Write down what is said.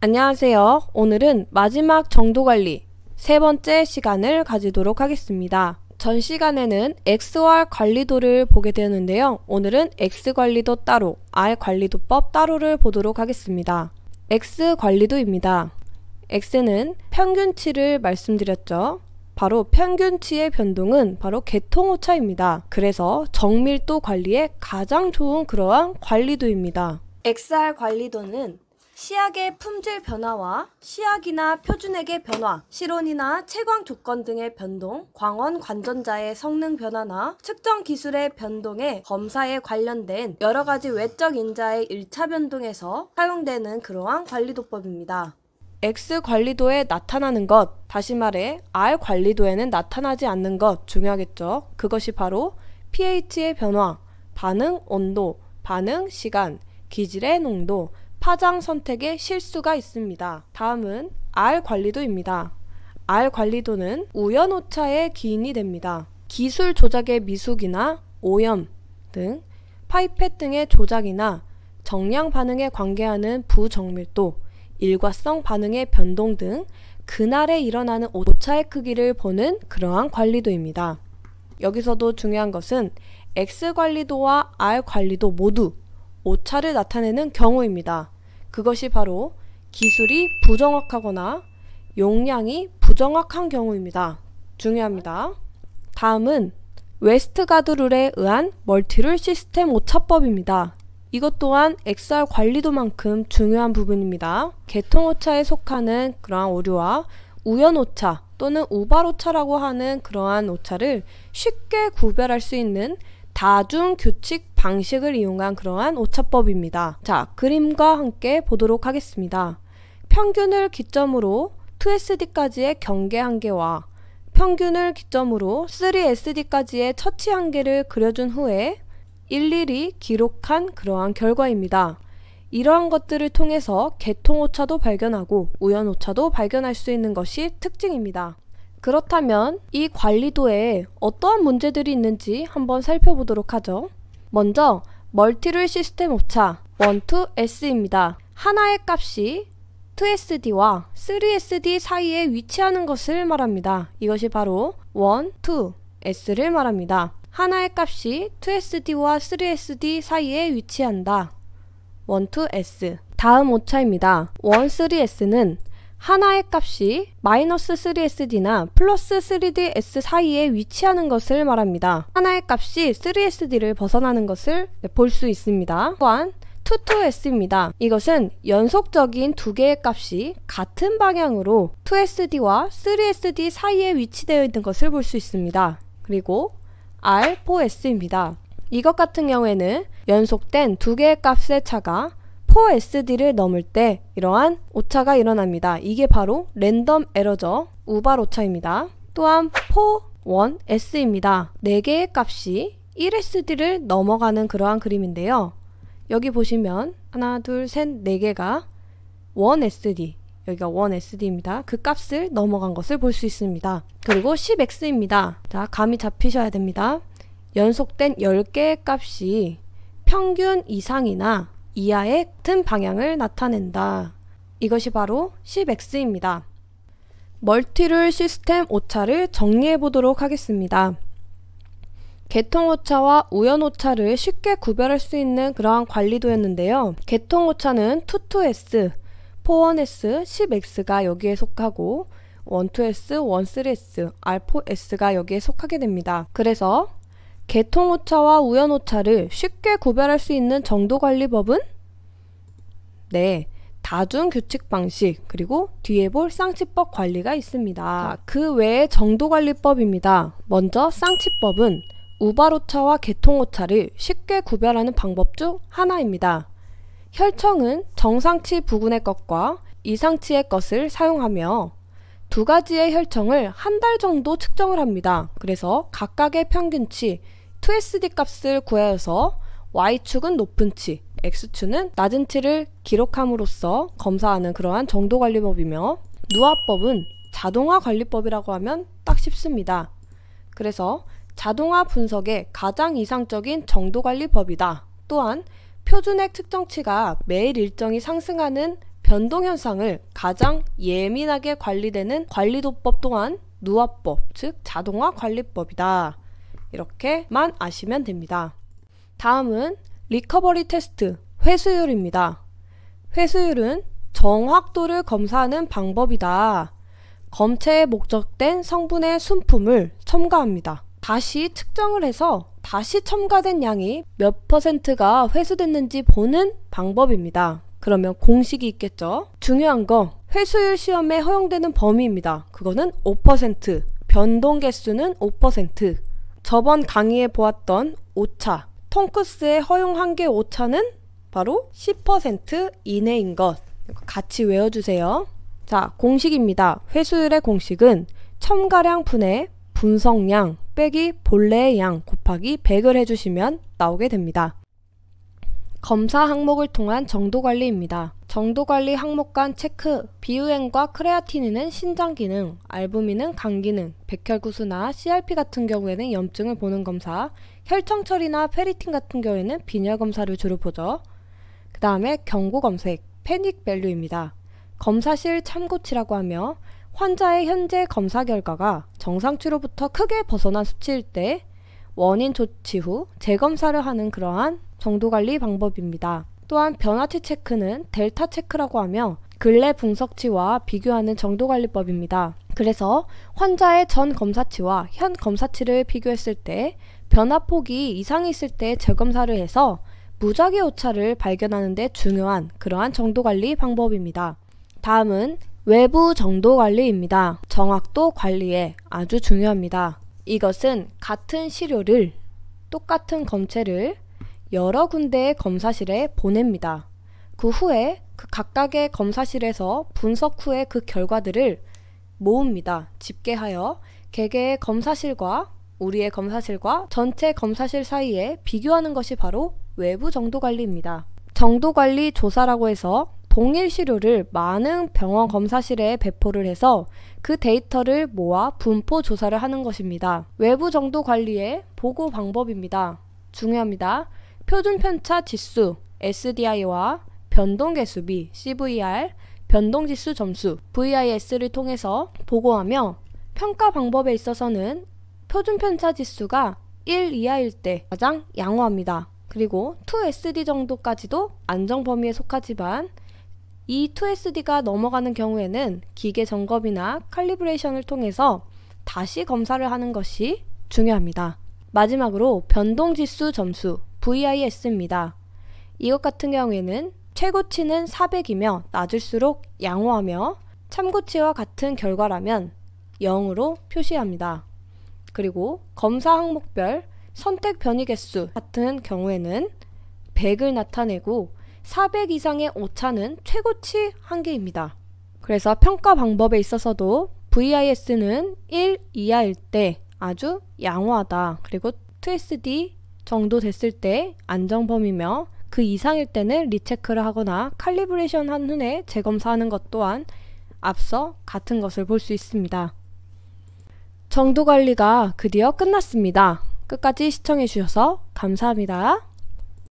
안녕하세요. 오늘은 마지막 정도 관리 세 번째 시간을 가지도록 하겠습니다. 전 시간에는 x r 관리도를 보게 되었는데요. 오늘은 X 관리도 따로, R 관리도법 따로를 보도록 하겠습니다. X 관리도입니다. X는 평균치를 말씀드렸죠. 바로 평균치의 변동은 바로 개통 오차입니다. 그래서 정밀도 관리에 가장 좋은 그러한 관리도입니다. XR 관리도는 시약의 품질 변화와 시약이나 표준액의 변화, 실온이나 채광 조건 등의 변동, 광원 관전자의 성능 변화나 측정 기술의 변동에 검사에 관련된 여러 가지 외적 인자의 1차 변동에서 사용되는 그러한 관리도법입니다. X 관리도에 나타나는 것, 다시 말해 R 관리도에는 나타나지 않는 것 중요하겠죠. 그것이 바로 pH의 변화, 반응 온도, 반응 시간, 기질의 농도, 파장 선택에 실수가 있습니다. 다음은 R 관리도입니다. R 관리도는 우연 오차의 기인이 됩니다. 기술 조작의 미숙이나 오염 등 파이펫 등의 조작이나 정량 반응에 관계하는 부정밀도, 일과성 반응의 변동 등 그날에 일어나는 오차의 크기를 보는 그러한 관리도입니다. 여기서도 중요한 것은 X 관리도와 R 관리도 모두 오차를 나타내는 경우입니다. 그것이 바로 기술이 부정확하거나 용량이 부정확한 경우입니다. 중요합니다. 다음은 웨스트가드 룰에 의한 멀티룰 시스템 오차법입니다. 이것 또한 XR 관리도만큼 중요한 부분입니다. 개통 오차에 속하는 그러한 오류와 우연 오차 또는 우발 오차라고 하는 그러한 오차를 쉽게 구별할 수 있는 다중 규칙 방식을 이용한 그러한 오차법입니다. 자, 그림과 함께 보도록 하겠습니다. 평균을 기점으로 2SD까지의 경계 한계와 평균을 기점으로 3SD까지의 처치 한계를 그려준 후에 일일이 기록한 그러한 결과입니다. 이러한 것들을 통해서 개통 오차도 발견하고 우연 오차도 발견할 수 있는 것이 특징입니다. 그렇다면 이 관리도에 어떠한 문제들이 있는지 한번 살펴보도록 하죠. 먼저 멀티룰 시스템 오차 1, 2S입니다. 하나의 값이 2SD와 3SD 사이에 위치하는 것을 말합니다. 이것이 바로 1, 2S를 말합니다. 하나의 값이 2SD와 3SD 사이에 위치한다. 1, 2S 다음 오차입니다. 1, 3S는 하나의 값이 마이너스 3sd나 플러스 3ds 사이에 위치하는 것을 말합니다. 하나의 값이 3sd를 벗어나는 것을 네, 볼수 있습니다. 또한 2 2 s 입니다 이것은 연속적인 두 개의 값이 같은 방향으로 2SD와 3SD 사이에 위치되어 있는 것을 볼 수 있습니다. 그리고 R4S입니다. 이것 같은 경우에는 연속된 두 개의 값의 차가 4SD를 넘을 때 이러한 오차가 일어납니다. 이게 바로 랜덤 에러죠. 우발 오차입니다. 또한 4,1S입니다. 4개의 값이 1SD를 넘어가는 그러한 그림인데요. 여기 보시면 하나, 둘, 셋, 네 개가 1SD, 여기가 1SD입니다. 그 값을 넘어간 것을 볼 수 있습니다. 그리고 10X입니다. 자, 감이 잡히셔야 됩니다. 연속된 10개의 값이 평균 이상이나 이하의 같은 방향을 나타낸다. 이것이 바로 CX입니다. 멀티룰 시스템 오차를 정리해 보도록 하겠습니다. 개통 오차와 우연 오차를 쉽게 구별할 수 있는 그러한 관리도였는데요. 개통 오차는 22S, 41S, 10X가 여기에 속하고 12S, 13S, R4S가 여기에 속하게 됩니다. 그래서 개통 오차와 우연 오차를 쉽게 구별할 수 있는 정도 관리법은 네. 다중 규칙 방식 그리고 뒤에 볼 쌍치법 관리가 있습니다. 네. 그 외에 정도 관리법입니다. 먼저 쌍치법은 우발로차와 개통오차를 쉽게 구별하는 방법 중 하나입니다. 혈청은 정상치 부근의 것과 이상치의 것을 사용하며 두 가지의 혈청을 한 달 정도 측정을 합니다. 그래서 각각의 평균치 2SD 값을 구하여서 Y축은 높은 치, x 2는 낮은 티를 기록함으로써 검사하는 그러한 정도관리법이며 누화법은 자동화 관리법이라고 하면 딱 쉽습니다. 그래서 자동화 분석의 가장 이상적인 정도관리법이다. 또한 표준액 측정치가 매일 일정이 상승하는 변동현상을 가장 예민하게 관리되는 관리도법 또한 누화법, 즉 자동화 관리법이다. 이렇게만 아시면 됩니다. 다음은 리커버리 테스트, 회수율입니다. 회수율은 정확도를 검사하는 방법이다. 검체에 목적된 성분의 순품을 첨가합니다. 다시 측정을 해서 다시 첨가된 양이 몇 퍼센트가 회수됐는지 보는 방법입니다. 그러면 공식이 있겠죠? 중요한 거 회수율 시험에 허용되는 범위입니다. 그거는 5%, 변동 개수는 5%. 저번 강의에 보았던 오차, 톰크스의 허용 한계 오차는 바로 10% 이내인 것. 같이 외워주세요. 자, 공식입니다. 회수율의 공식은 첨가량 분의 분석량 빼기 본래의 양 곱하기 100을 해주시면 나오게 됩니다. 검사 항목을 통한 정도 관리입니다. 정도 관리 항목 간 체크, 비우행과 크레아틴인은 신장 기능, 알부민은 간 기능, 백혈구수나 CRP 같은 경우에는 염증을 보는 검사, 혈청처리나 페리틴 같은 경우에는 빈혈 검사를 주로 보죠. 그 다음에 경고 검색, 패닉 밸류입니다. 검사실 참고치라고 하며 환자의 현재 검사 결과가 정상치로부터 크게 벗어난 수치일 때 원인 조치 후 재검사를 하는 그러한 정도 관리 방법입니다. 또한 변화치 체크는 델타 체크라고 하며 근래 분석치와 비교하는 정도관리법입니다. 그래서 환자의 전 검사치와 현 검사치를 비교했을 때 변화폭이 이상이 있을 때 재검사를 해서 무작위 오차를 발견하는 데 중요한 그러한 정도관리 방법입니다. 다음은 외부 정도관리입니다. 정확도 관리에 아주 중요합니다. 이것은 같은 시료를 똑같은 검체를 여러 군데의 검사실에 보냅니다. 그 후에 그 각각의 검사실에서 분석 후에그 결과들을 모읍니다. 집계하여 개개의 검사실과 우리의 검사실과 전체 검사실 사이에 비교하는 것이 바로 외부 정도 관리입니다. 정도 관리 조사라고 해서 동일 시료를 많은 병원 검사실에 배포를 해서 그 데이터를 모아 분포 조사를 하는 것입니다. 외부 정도 관리의 보고 방법입니다. 중요합니다. 표준 편차 지수 SDI와 변동계수비 CVR, 변동지수 점수 VIS를 통해서 보고하며 평가 방법에 있어서는 표준 편차 지수가 1 이하일 때 가장 양호합니다. 그리고 2SD 정도까지도 안정 범위에 속하지만 이 2SD가 넘어가는 경우에는 기계 점검이나 칼리브레이션을 통해서 다시 검사를 하는 것이 중요합니다. 마지막으로 변동지수 점수 VIS입니다. 이것 같은 경우에는 최고치는 400이며 낮을수록 양호하며 참고치와 같은 결과라면 0으로 표시합니다. 그리고 검사 항목별 선택 변이 개수 같은 경우에는 100을 나타내고 400 이상의 오차는 최고치 한계입니다. 그래서 평가 방법에 있어서도 VIS는 1 이하일 때 아주 양호하다. 그리고 2SD 정도 됐을 때 안정범이며 그 이상일 때는 리체크를 하거나 칼리브레이션 한 후에 재검사하는 것 또한 앞서 같은 것을 볼 수 있습니다. 정도 관리가 드디어 끝났습니다. 끝까지 시청해주셔서 감사합니다.